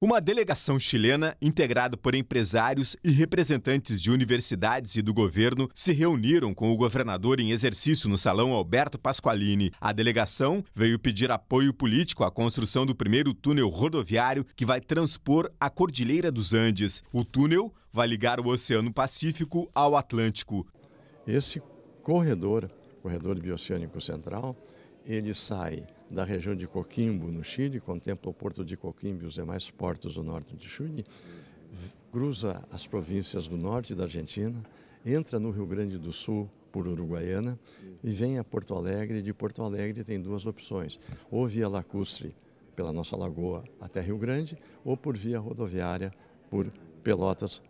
Uma delegação chilena, integrada por empresários e representantes de universidades e do governo, se reuniram com o governador em exercício no Salão Alberto Pasqualini. A delegação veio pedir apoio político à construção do primeiro túnel rodoviário que vai transpor a Cordilheira dos Andes. O túnel vai ligar o Oceano Pacífico ao Atlântico. Esse corredor, corredor bioceânico central, ele sai da região de Coquimbo, no Chile, contempla o porto de Coquimbo e os demais portos do norte de Chile, cruza as províncias do norte da Argentina, entra no Rio Grande do Sul por Uruguaiana e vem a Porto Alegre. De Porto Alegre tem duas opções: ou via lacustre pela nossa lagoa até Rio Grande, ou por via rodoviária por Pelotas,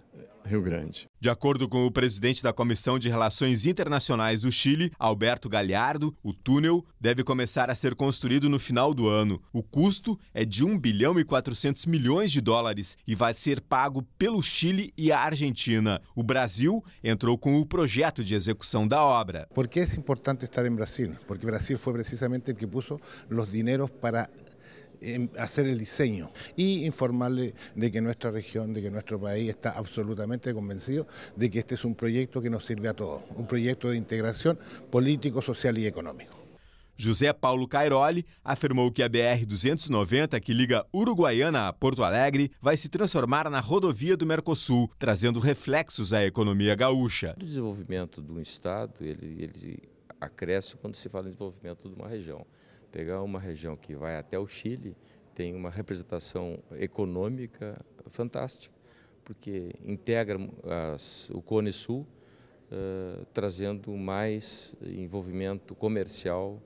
Rio Grande. De acordo com o presidente da Comissão de Relações Internacionais do Chile, Alberto Galhardo, o túnel deve começar a ser construído no final do ano. O custo é de 1 bilhão e 400 milhões de dólares e vai ser pago pelo Chile e a Argentina. O Brasil entrou com o projeto de execução da obra. Por que é importante estar em Brasil? Porque Brasil foi precisamente o que pôs os dinheiros para hacer el diseño y informarle de que nuestra región, de que nuestro país está absolutamente convencido de que este es un proyecto que nos sirve a todos, un proyecto de integración político, social y económico. José Paulo Cairoli afirmou que a BR-290, que liga Uruguaiana a Porto Alegre, vai se transformar na rodovia do Mercosul, trazendo reflexos à economia gaúcha. O desenvolvimento do Estado ele, ele acresce quando se fala em desenvolvimento de uma região. Pegar uma região que vai até o Chile tem uma representação econômica fantástica, porque integra hum, as, o Cone Sul, uh, trazendo mais envolvimento comercial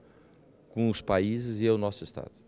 com os países e o nosso Estado.